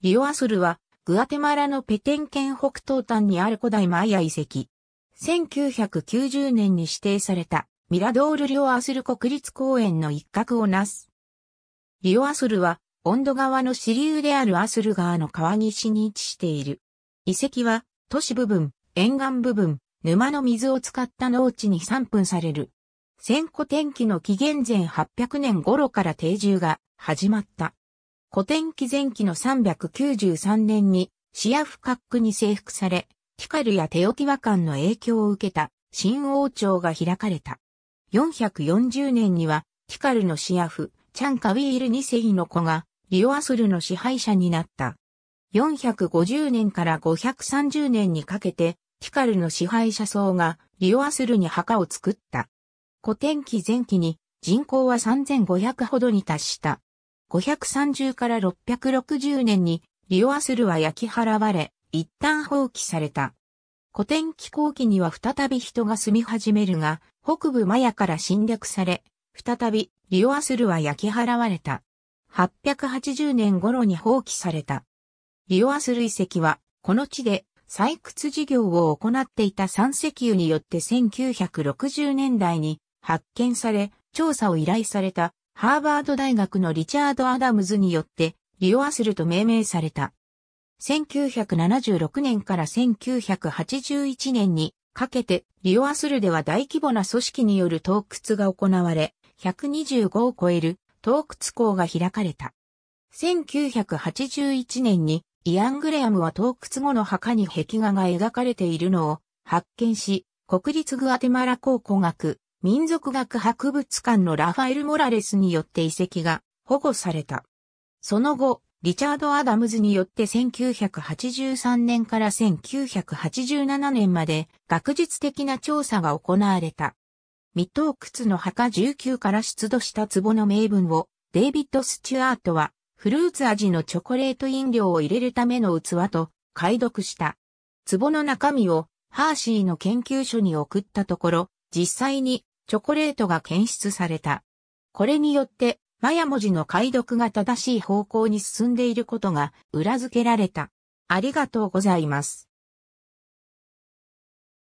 リオアスルは、グアテマラのペテン県北東端にある古代マヤ遺跡。1990年に指定されたミラドール・リオアスル国立公園の一角をなす。リオアスルは、温度川の支流であるアスル川の川岸に位置している。遺跡は、都市部分、沿岸部分、沼の水を使った農地に散分される。戦後天気の紀元前800年頃から定住が始まった。古典紀前期の393年に、シアフカックに征服され、ティカルやテオティワカンの影響を受けた新王朝が開かれた。440年には、ティカルのシアフ、チャンカウィール2世の子が、リオアスルの支配者になった。450年から530年にかけて、ティカルの支配者層が、リオアスルに墓を作った。古典期前期に、人口は3500ほどに達した。530から660年にリオアスルは焼き払われ、一旦放棄された。古典気候期には再び人が住み始めるが、北部マヤから侵略され、再びリオアスルは焼き払われた。880年頃に放棄された。リオアスル遺跡は、この地で採掘事業を行っていた三石油によって1960年代に発見され、調査を依頼されたハーバード大学のリチャード・アダムズによって、リオアスルと命名された。1976年から1981年にかけて、リオアスルでは大規模な組織による洞窟が行われ、125を超える洞窟校が開かれた。1981年にイアン・グレアムは洞窟後の墓に壁画が描かれているのを発見し、国立グアテマラ考古学民族学博物館のラファエル・モラレスによって遺跡が保護された。その後、リチャード・アダムズによって1983年から1987年まで学術的な調査が行われた。未洞窟の墓19から出土した壺の名分をデイビッド・スチュアートはフルーツ味のチョコレート飲料を入れるための器と解読した。壺の中身をハーシーの研究所に送ったところ、実際にチョコレートが検出された。これによって、マヤ文字の解読が正しい方向に進んでいることが裏付けられた。ありがとうございます。